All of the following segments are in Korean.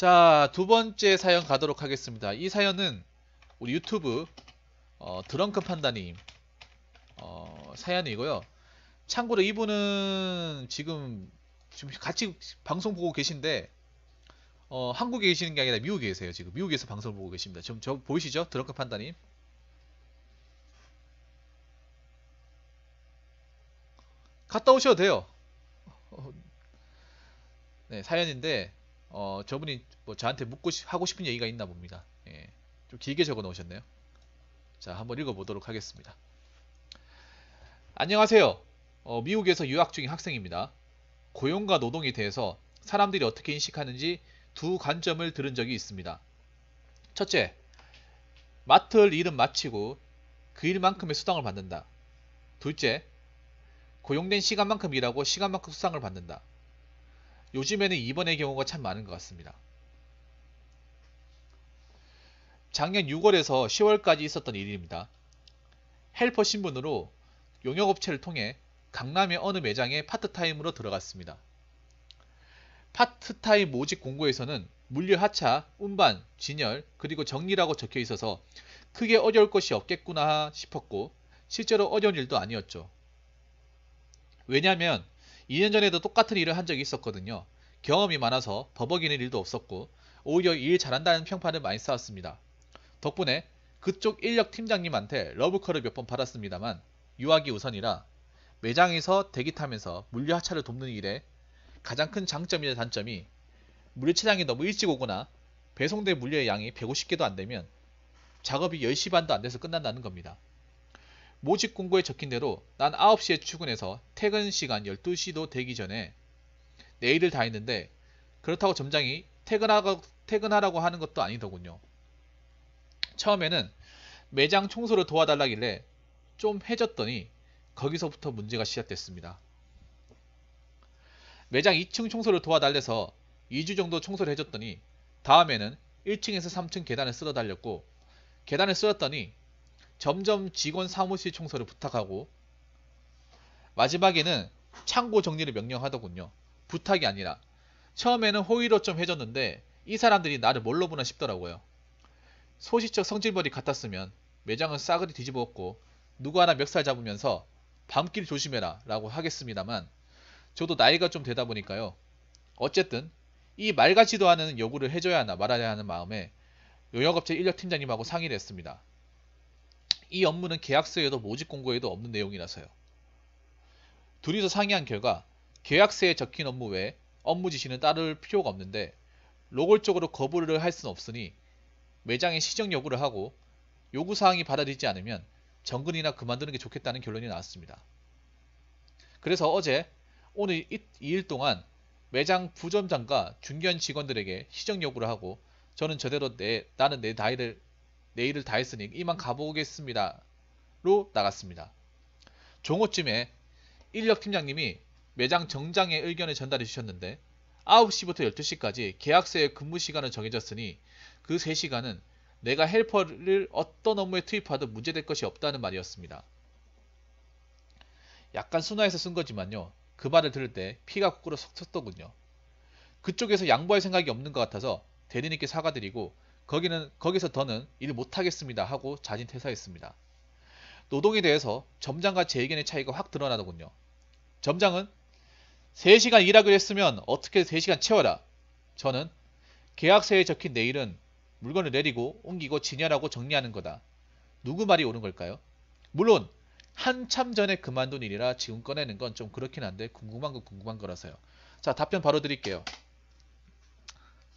자, 두 번째 사연 가도록 하겠습니다. 이 사연은 우리 유튜브 어, 드렁큰 판다님 어, 사연이고요. 참고로 이분은 지금 지금 같이 방송 보고 계신데 어, 한국에 계시는 게 아니라 미국에 계세요. 지금 미국에서 방송 보고 계십니다. 지금 저 보이시죠? 드렁큰 판다님. 갔다 오셔도 돼요. 어, 네, 사연인데 어, 저분이 뭐 저한테 묻고 싶, 하고 싶은 얘기가 있나 봅니다. 예, 좀 길게 적어 놓으셨네요. 자, 한번 읽어보도록 하겠습니다. 안녕하세요. 어, 미국에서 유학 중인 학생입니다. 고용과 노동에 대해서 사람들이 어떻게 인식하는지 두 관점을 들은 적이 있습니다. 첫째, 맡을 일은 마치고 그 일만큼의 수당을 받는다. 둘째, 고용된 시간만큼 일하고 시간만큼 수당을 받는다. 요즘에는 2번의 경우가 참 많은 것 같습니다. 작년 6월에서 10월까지 있었던 일입니다. 헬퍼 신분으로 용역업체를 통해 강남의 어느 매장에 파트타임으로 들어갔습니다. 파트타임 모집 공고에서는 물류 하차, 운반, 진열, 그리고 정리라고 적혀 있어서 크게 어려울 것이 없겠구나 싶었고 실제로 어려운 일도 아니었죠. 왜냐하면 2년 전에도 똑같은 일을 한 적이 있었거든요. 경험이 많아서 버벅이는 일도 없었고 오히려 일 잘한다는 평판을 많이 쌓았습니다. 덕분에 그쪽 인력 팀장님한테 러브콜을 몇 번 받았습니다만 유학이 우선이라 매장에서 대기 타면서 물류 하차를 돕는 일에 가장 큰 장점이자 단점이 물류 차량이 너무 일찍 오거나 배송된 물류의 양이 150개도 안 되면 작업이 10시 반도 안 돼서 끝난다는 겁니다. 모집 공고에 적힌 대로 난 9시에 출근해서 퇴근 시간 12시도 되기 전에 내 일을 다 했는데 그렇다고 점장이 퇴근하고, 퇴근하라고 하는 것도 아니더군요. 처음에는 매장 청소를 도와달라길래 좀 해줬더니 거기서부터 문제가 시작됐습니다. 매장 2층 청소를 도와달래서 2주 정도 청소를 해줬더니 다음에는 1층에서 3층 계단을 쓸어 달렸고 계단을 쓸었더니 점점 직원 사무실 청소를 부탁하고 마지막에는 창고 정리를 명령하더군요. 부탁이 아니라 처음에는 호의로 좀 해줬는데 이 사람들이 나를 뭘로 보나 싶더라고요. 소시적 성질벌이 같았으면 매장은 싸그리 뒤집었고 누구 하나 멱살 잡으면서 밤길 조심해라 라고 하겠습니다만 저도 나이가 좀 되다 보니까요. 어쨌든 이 말같지도 않은 요구를 해줘야 하나 말아야 하는 마음에 요역업체 인력 팀장님하고 상의를 했습니다. 이 업무는 계약서에도 모집 공고에도 없는 내용이라서요. 둘이서 상의한 결과 계약서에 적힌 업무 외에 업무 지시는 따를 필요가 없는데 로골적으로 거부를 할 수는 없으니 매장에 시정 요구를 하고 요구 사항이 받아들이지 않으면 정근이나 그만두는 게 좋겠다는 결론이 나왔습니다. 그래서 어제 오늘 2일 동안 매장 부점장과 중견 직원들에게 시정 요구를 하고 저는 저대로 내 나는 내 나이를 내일을 다 했으니 이만 가보겠습니다. 로 나갔습니다. 종호쯤에 인력 팀장님이 매장 정장의 의견을 전달해 주셨는데 9시부터 12시까지 계약서에 근무 시간은 정해졌으니 그 3시간은 내가 헬퍼를 어떤 업무에 투입하든 문제될 것이 없다는 말이었습니다. 약간 순화해서 쓴 거지만요. 그 말을 들을 때 피가 거꾸로 석 섰더군요. 그쪽에서 양보할 생각이 없는 것 같아서 대리님께 사과드리고 거기는 거기서 더는 일 못하겠습니다 하고 자진 퇴사했습니다. 노동에 대해서 점장과 제 의견의 차이가 확 드러나더군요. 점장은 3시간 일하기로 했으면 어떻게 3시간 채워라. 저는 계약서에 적힌 내일은 물건을 내리고 옮기고 진열하고 정리하는 거다. 누구 말이 옳은 걸까요? 물론 한참 전에 그만둔 일이라 지금 꺼내는 건 좀 그렇긴 한데 궁금한 건 궁금한 거라서요. 자 답변 바로 드릴게요.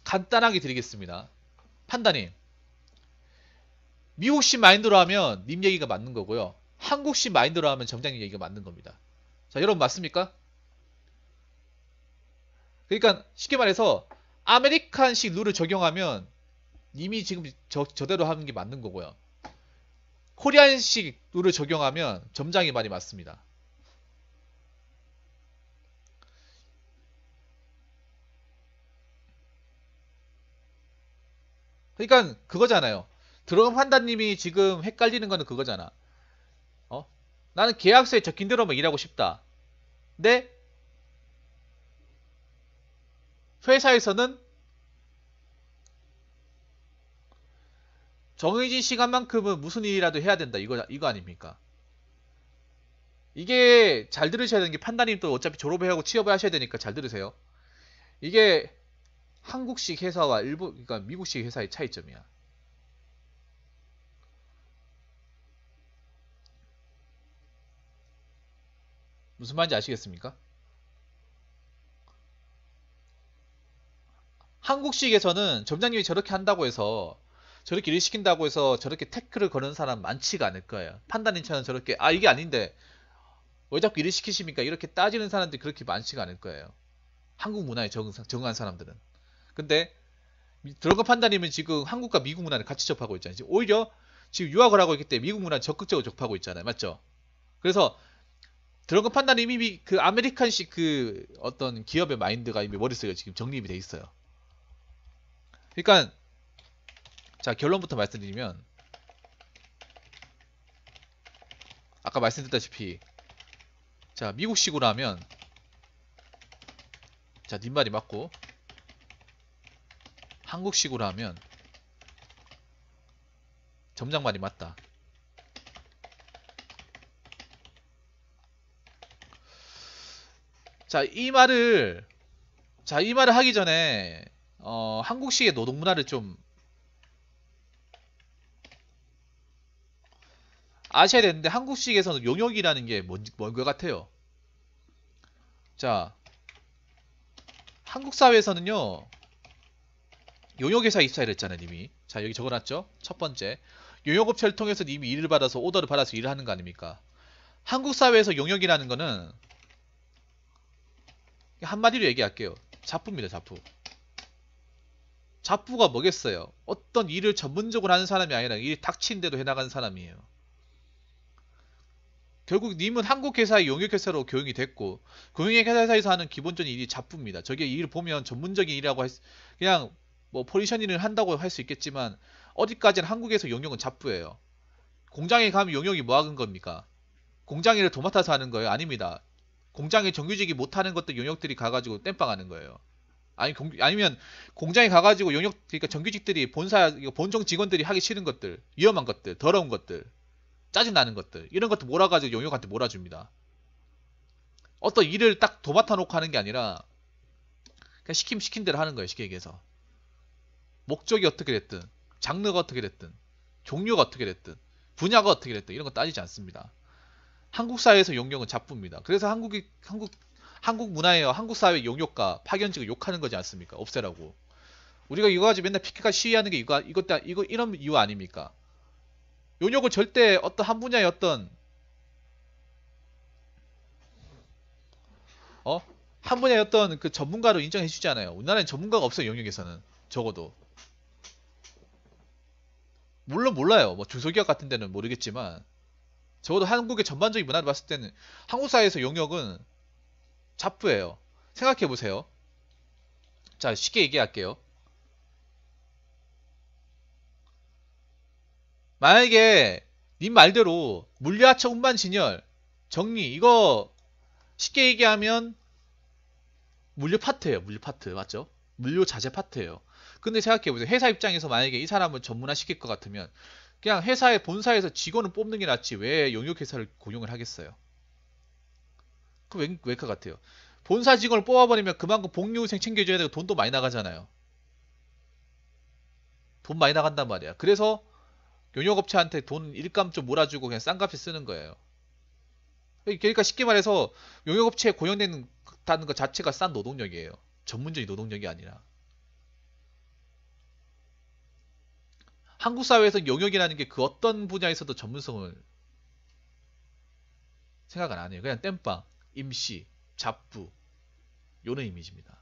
간단하게 드리겠습니다. 판단이 미국식 마인드로 하면 님 얘기가 맞는 거고요. 한국식 마인드로 하면 정장 얘기가 맞는 겁니다. 자, 여러분 맞습니까? 그러니까 쉽게 말해서 아메리칸식 룰을 적용하면 님이 지금 저, 저대로 하는 게 맞는 거고요. 코리안식 룰을 적용하면 점장이 많이 맞습니다. 그러니까 그거잖아요. 드럼 환다님이 지금 헷갈리는 거는 그거잖아. 어? 나는 계약서에 적힌 대로만 일하고 싶다. 근데 회사에서는 정해진 시간만큼은 무슨 일이라도 해야 된다. 이거 이거 아닙니까? 이게 잘 들으셔야 되는 게 판단이 또 어차피 졸업을 하고 취업을 하셔야 되니까 잘 들으세요. 이게 한국식 회사와 일본, 그러니까 미국식 회사의 차이점이야. 무슨 말인지 아시겠습니까? 한국식에서는 점장님이 저렇게 한다고 해서 저렇게 일 시킨다고 해서 저렇게 태클을 거는 사람 많지가 않을 거예요. 판단 인차는 저렇게 아 이게 아닌데 왜 자꾸 일을 시키십니까? 이렇게 따지는 사람들이 그렇게 많지가 않을 거예요. 한국 문화에 적응한 사람들은. 근데 드러그 판단이면 지금 한국과 미국 문화를 같이 접하고 있잖아요. 지금 오히려 지금 유학을 하고 있기 때문에 미국 문화 적극적으로 접하고 있잖아요. 맞죠? 그래서 드러그 판단이 이미 그 아메리칸식 그 어떤 기업의 마인드가 이미 머릿속에 지금 정립이 돼 있어요. 그러니까 자 결론부터 말씀드리면 아까 말씀드렸다시피 자 미국식으로 하면 자님 말이 맞고 한국식으로 하면 점장말이 맞다. 자, 이 말을 자, 이 말을 하기 전에 어, 한국식의 노동 문화를 좀 아셔야 되는데 한국식에서는 용역이라는 게 뭔, 뭔것 같아요. 자, 한국 사회에서는요. 용역회사 입사를 했잖아요 이미 자 여기 적어놨죠 첫 번째 용역업체를 통해서 이미 일을 받아서 오더를 받아서 일을 하는 거 아닙니까 한국 사회에서 용역이라는 거는 한마디로 얘기할게요 자품입니다 자부 자부가 뭐겠어요 어떤 일을 전문적으로 하는 사람이 아니라 일이 닥친 데도 해나가는 사람이에요 결국 님은 한국 회사의 용역회사로 교육이 됐고 공용회사에서 하는 기본적인 일이 자부입니다 저게 일을 보면 전문적인 일이라고 했, 그냥 뭐 포지셔닝을 한다고 할 수 있겠지만 어디까지는 한국에서 용역은 잡부예요. 공장에 가면 용역이 뭐 하는 겁니까? 공장 일을 도맡아서 하는 거예요? 아닙니다. 공장에 정규직이 못하는 것들 용역들이 가가지고 땜빵하는 거예요. 아니 공, 아니면 공장에 가가지고 용역 그러니까 정규직들이 본사 본청 직원들이 하기 싫은 것들 위험한 것들 더러운 것들 짜증 나는 것들 이런 것도 몰아가지고 용역한테 몰아줍니다. 어떤 일을 딱 도맡아 놓고 하는 게 아니라 그냥 시킴 시킨 대로 하는 거예요 쉽게 얘기해서. 목적이 어떻게 됐든 장르가 어떻게 됐든 종류가 어떻게 됐든 분야가 어떻게 됐든 이런 거 따지지 않습니다. 한국 사회에서 용역은 잡부입니다. 그래서 한국이 한국 한국 문화예요. 한국 사회 용역과 파견직을 욕하는 거지 않습니까? 없애라고. 우리가 이거 가지고 맨날 피켓가 시위하는 게 이거 이것 다 이거 이런 이유 아닙니까? 용역은 절대 어떤 한 분야의 어떤 어? 한 분야의 어떤 그 전문가로 인정해 주지 않아요. 우리나라는 전문가가 없어요. 용역에서는 적어도 물론 몰라요. 뭐 중소기업 같은 데는 모르겠지만 적어도 한국의 전반적인 문화를 봤을 때는 한국 사회에서 용역은 자부예요 생각해 보세요. 자, 쉽게 얘기할게요. 만약에 님 말대로 물리하차 운반 진열 정리 이거 쉽게 얘기하면 물류 파트예요. 물류 파트 맞죠? 물류 자재 파트예요. 근데 생각해보세요. 회사 입장에서 만약에 이 사람을 전문화 시킬 것 같으면 그냥 회사의 본사에서 직원을 뽑는 게 낫지 왜 영역회사를 고용을 하겠어요? 그 왜, 왜것 같아요? 본사 직원을 뽑아버리면 그만큼 복리후생 챙겨줘야 되고 돈도 많이 나가잖아요. 돈 많이 나간단 말이야. 그래서 용역업체한테 돈 일감 좀 몰아주고 그냥 싼값에 쓰는 거예요. 그러니까 쉽게 말해서 용역업체에 고용된다는 그, 것 자체가 싼 노동력이에요. 전문적인 노동력이 아니라. 한국 사회에서 용역이라는 게 그 어떤 분야에서도 전문성을 생각을 안 해요. 그냥 땜빵, 임시, 잡부 요런 이미지입니다.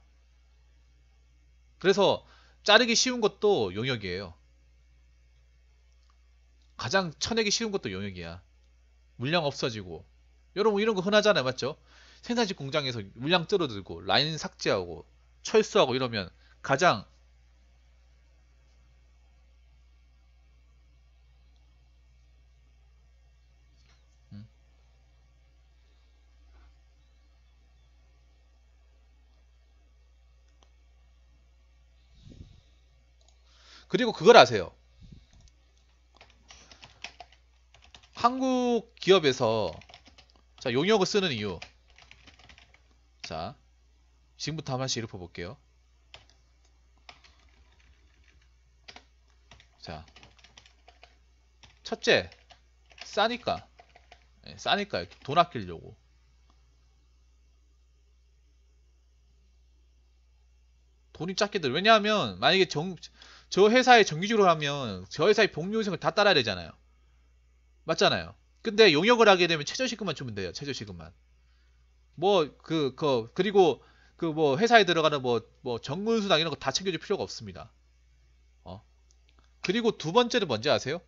그래서 자르기 쉬운 것도 용역이에요. 가장 쳐내기 쉬운 것도 용역이야. 물량 없어지고 여러분 이런 거 흔하잖아요. 맞죠? 생산직 공장에서 물량 떨어들고 라인 삭제하고 철수하고 이러면 가장 그리고 그걸 아세요. 한국 기업에서 자, 용역을 쓰는 이유. 자, 지금부터 한번씩 읊어볼게요. 자, 첫째, 싸니까. 네, 싸니까 이렇게 돈 아끼려고. 돈이 작게들. 왜냐하면 만약에 정저 회사에 정규직으로 하면 저 회사의 복리후생을 다 따라야 되잖아요. 맞잖아요. 근데 용역을 하게 되면 최저시급만 주면 돼요. 최저시급만. 뭐 그 그, 그 리고 그 뭐 회사에 들어가는 뭐 뭐 정근수당 이런 거 다 챙겨줄 필요가 없습니다. 어. 그리고 두 번째는 뭔지 아세요?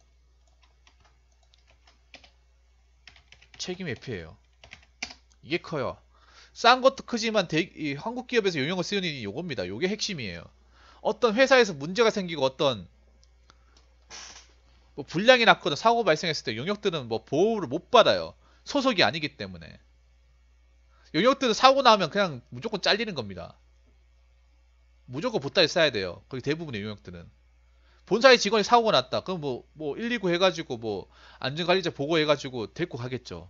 책임 회피예요. 이게 커요. 싼 것도 크지만 대, 한국 기업에서 용역을 쓰는 이 요겁니다. 요게 핵심이에요. 어떤 회사에서 문제가 생기고 어떤 뭐 불량이 났거나 사고 발생했을 때 용역들은 뭐 보호를 못 받아요. 소속이 아니기 때문에. 용역들은 사고 나면 그냥 무조건 잘리는 겁니다. 무조건 보따리 써야 돼요. 거의 대부분의 용역들은. 본사의 직원이 사고가 났다. 그럼 뭐, 뭐, 119 해가지고, 뭐, 안전관리자 보고해가지고, 데리고 가겠죠.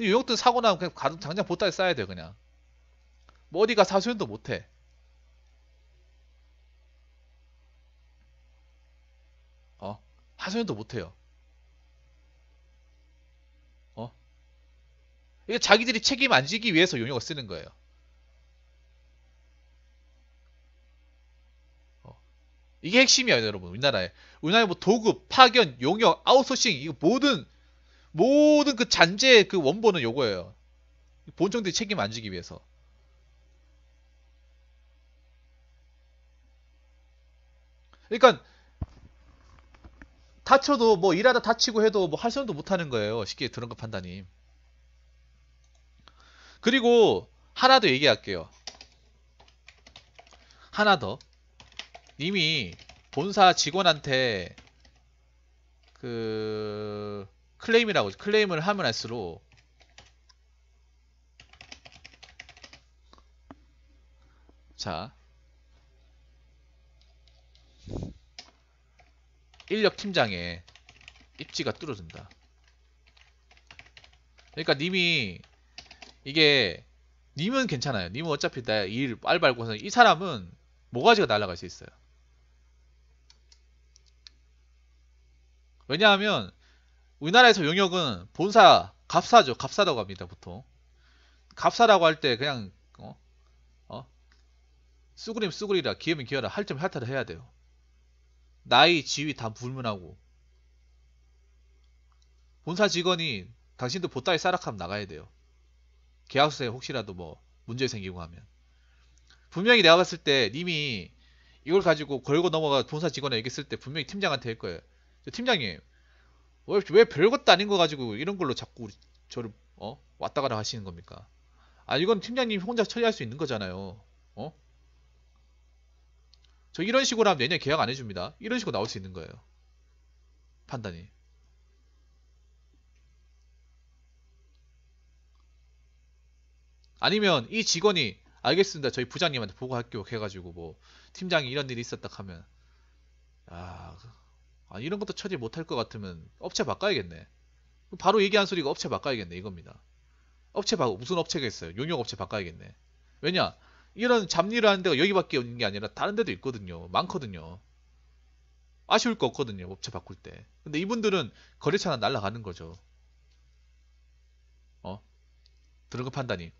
용역들은 사고 나면 그냥 당장 보따리 싸야 돼요, 그냥. 뭐, 어디 가사 하소연도 못 해. 하소연도 못해요. 어? 이게 자기들이 책임 안 지기 위해서 용역을 쓰는 거예요. 어. 이게 핵심이에요, 여러분. 우리나라에. 우리나라에 뭐 도급, 파견, 용역, 아웃소싱, 이거 모든, 모든 그 잔재의 그 원본은 요거예요. 본청들이 책임 안 지기 위해서. 그러니까 다쳐도 뭐 일하다 다치고 해도 뭐할 소용도 못하는 거예요. 쉽게 들은 과 판단이. 그리고 하나 더 얘기할게요. 하나 더. 이미 본사 직원한테 그 클레임이라고 클레임을 하면 할수록 자 인력 팀장에 입지가 뚫어진다. 그러니까 님이 이게 님은 괜찮아요. 님은 어차피 나일알바고서이 사람은 모가지가 날아갈 수 있어요. 왜냐하면 우리나라에서 용역은 본사 갑사죠갑사라고 합니다. 보통 갑사라고할 때 그냥 어? 어? 쑥그림 쑥그리라 기회면 기회라 할점 할타를 해야 돼요. 나이, 지위 다 불문하고 본사 직원이 당신도 보따리 싸락하면 나가야 돼요. 계약서에 혹시라도 뭐 문제 생기고 하면 분명히 내가 봤을 때 님이 이걸 가지고 걸고 넘어가 본사 직원에 얘기했을 때 분명히 팀장한테 할 거예요. 팀장님 왜, 왜 별것도 아닌 거 가지고 이런 걸로 자꾸 저를 어? 왔다 가라 하시는 겁니까? 아 이건 팀장님 혼자 처리할 수 있는 거잖아요. 어? 저 이런 식으로 하면 내년에 계약 안 해줍니다. 이런 식으로 나올 수 있는 거예요. 판단이. 아니면 이 직원이 알겠습니다. 저희 부장님한테 보고할게요. 해가지고 뭐 팀장이 이런 일이 있었다 하면 아, 아 이런 것도 처리 못할 것 같으면 업체 바꿔야겠네. 바로 얘기한 소리가 업체 바꿔야겠네 이겁니다. 업체 바꿔 무슨 업체가 있어요? 용역 업체 바꿔야겠네. 왜냐 이런 잡일을 하는 데가 여기밖에 없는 게 아니라 다른 데도 있거든요. 많거든요. 아쉬울 거 없거든요. 업체 바꿀 때. 근데 이분들은 거래처 하나 날라가는 거죠. 어? 드런급판단이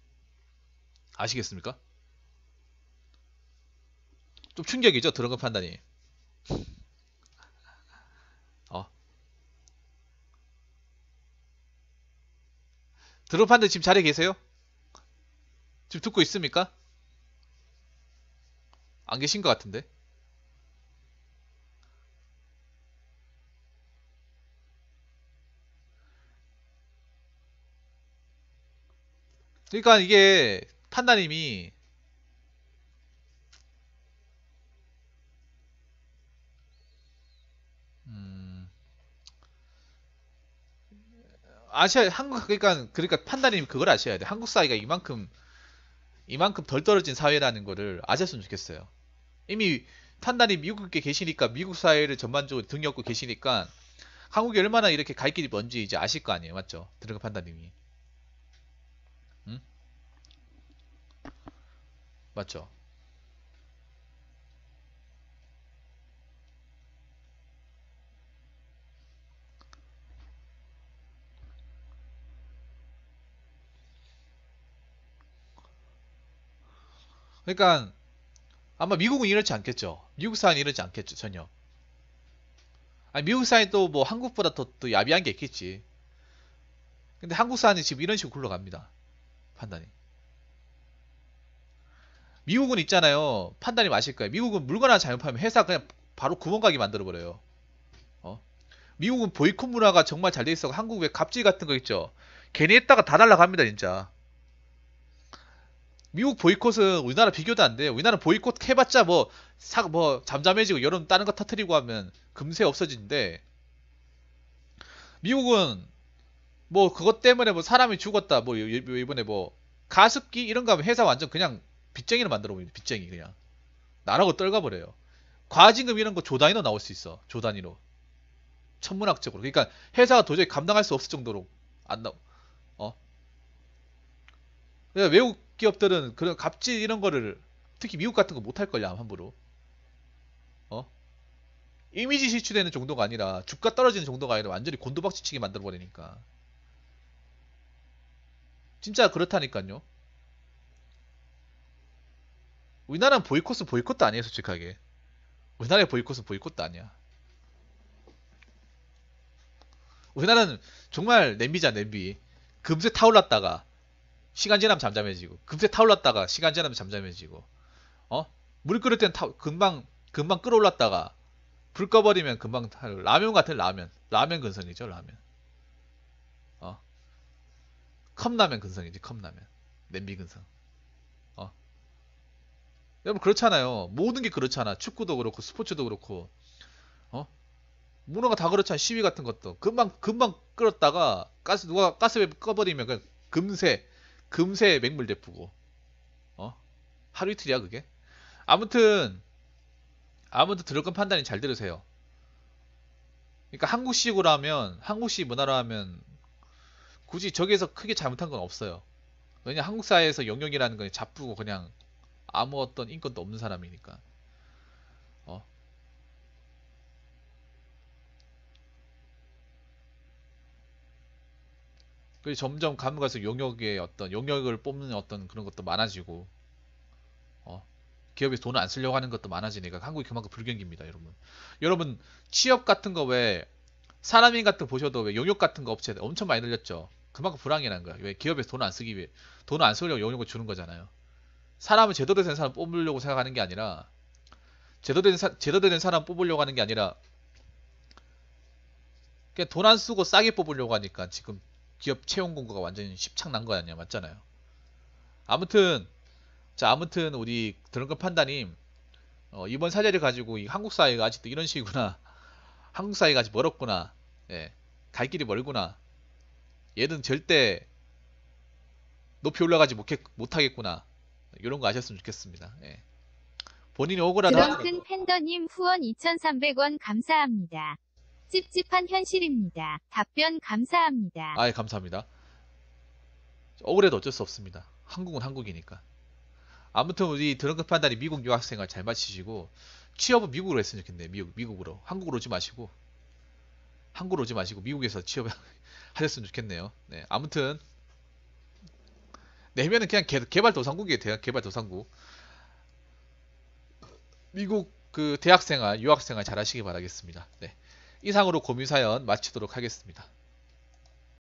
아시겠습니까? 좀 충격이죠. 드런급판단이 어. 드런판단 지금 자리에 계세요? 지금 듣고 있습니까? 안 계신 것 같은데? 그러니까 이게 판단님이 음, 아시아 한국 그러니까 그러니까 판단님이 그걸 아셔야 돼. 한국 사이가 이만큼 이만큼 덜 떨어진 사회라는 거를 아셨으면 좋겠어요. 이미 탄단이 미국에 계시니까 미국 사회를 전반적으로 등에 업고 계시니까 한국이 얼마나 이렇게 갈 길이 먼지 이제 아실 거 아니에요. 맞죠? 드래그 판단님이. 응? 맞죠? 그러니까 아마 미국은 이렇지 않겠죠. 미국사안 이러지 이 않겠죠 전혀. 아니 미국사안이또뭐 한국보다 더또 야비한 게 있겠지. 근데 한국사안이 지금 이런 식으로 굴러갑니다. 판단이. 미국은 있잖아요. 판단이 맞을 거예요. 미국은 물건 하나 잘못 하면 회사 그냥 바로 구멍가게 만들어버려요. 어? 미국은 보이콧 문화가 정말 잘 돼 있어. 한국 왜 갑질 같은 거 있죠? 괜히 했다가 다 날라갑니다, 진짜. 미국 보이콧은 우리나라 비교도 안 돼. 요 우리나라 보이콧 해봤자 뭐, 사, 뭐, 잠잠해지고 여름 다른 거 터트리고 하면 금세 없어지는데 미국은 뭐, 그것 때문에 뭐, 사람이 죽었다. 뭐, 이번에 뭐, 가습기 이런 거 하면 회사 완전 그냥 빚쟁이를 만들어 버립니다. 빚쟁이 그냥. 나라고 떨가버려요. 과징금 이런 거 조단위로 나올 수 있어. 조단위로. 천문학적으로. 그러니까 회사가 도저히 감당할 수 없을 정도로 안 나오. 어? 외국 기업들은 그런 갑질 이런 거를 특히 미국 같은 거 못할 걸요 함부로. 어? 이미지 실추되는 정도가 아니라 주가 떨어지는 정도가 아니라 완전히 곤두박질치게 만들어 버리니까. 진짜 그렇다니까요. 우리나라는 보이콧은 보이콧도 아니에요, 솔직하게. 우리나라의 보이콧은 보이콧도 아니야. 우리나라는 정말 냄비자 냄비. 금세 타올랐다가 시간 지나면 잠잠해지고 금세 타올랐다가 시간 지나면 잠잠해지고 어? 물끓을땐 타, 금방 금방 끓어올랐다가 불 꺼버리면 금방 타, 라면 같은 라면 라면 근성이죠 라면 어? 컵라면 근성이지 컵라면 냄비 근성 어? 여러분 그렇잖아요 모든 게 그렇잖아 축구도 그렇고 스포츠도 그렇고 어? 문어가다 그렇잖아 시위 같은 것도 금방 금방 끓었다가 가스 누가 가스에 꺼버리면 그냥 금세 금세 맹물 대푸고 어? 하루 이틀이야 그게 아무튼 아무튼 들을 건 판단이 잘 들으세요 그러니까 한국식으로 하면 한국식 문화로 하면 굳이 저기에서 크게 잘못한 건 없어요 왜냐 한국 사회에서 영역이라는 건 자쁘고 그냥 아무 어떤 인권도 없는 사람이니까 그 점점 가면 가서 용역의 어떤 용역을 뽑는 어떤 그런 것도 많아지고 어, 기업에서 돈을 안 쓰려고 하는 것도 많아지니까 한국이 그만큼 불경기입니다, 여러분. 여러분 취업 같은 거 왜 사람인 같은 거 보셔도 왜 용역 같은 거 업체 엄청 많이 늘렸죠. 그만큼 불황이라는 거야. 왜 기업에서 돈을 안 쓰기 위해 돈을 안 쓰려고 용역을 주는 거잖아요. 사람을 제대로 된 사람 뽑으려고 생각하는 게 아니라 제대로 된, 사, 제대로 된 사람 뽑으려고 하는 게 아니라 돈 안 쓰고 싸게 뽑으려고 하니까 지금 기업 채용 공고가 완전히 십창난 거 아니야 맞잖아요 아무튼 자 아무튼 우리 드렁큰 판단님 어, 이번 사례를 가지고 이 한국 사회가 아직도 이런 식이구나 한국 사회가 아직 멀었구나 예, 갈 길이 멀구나 얘는 절대 높이 올라가지 못, 하겠구나 이런 거 아셨으면 좋겠습니다 예. 본인이 억울하다 드렁큰 팬더님 후원 2,300원 감사합니다 찝찝한 현실입니다. 답변 감사합니다. 아예 감사합니다. 억울해도 어쩔 수 없습니다. 한국은 한국이니까. 아무튼 우리 드렁크 판단이 미국 유학생활 잘 마치시고 취업은 미국으로 했으면 좋겠네. 미국 미국으로 한국으로 오지 마시고 한국으로 오지 마시고 미국에서 취업 하셨으면 좋겠네요. 네 아무튼 내면은 네, 그냥 개, 발도상국이에요 대학 개발도상국. 미국 그 대학생활 유학생활 잘하시길 바라겠습니다. 네. 이상으로 고민사연 마치도록 하겠습니다.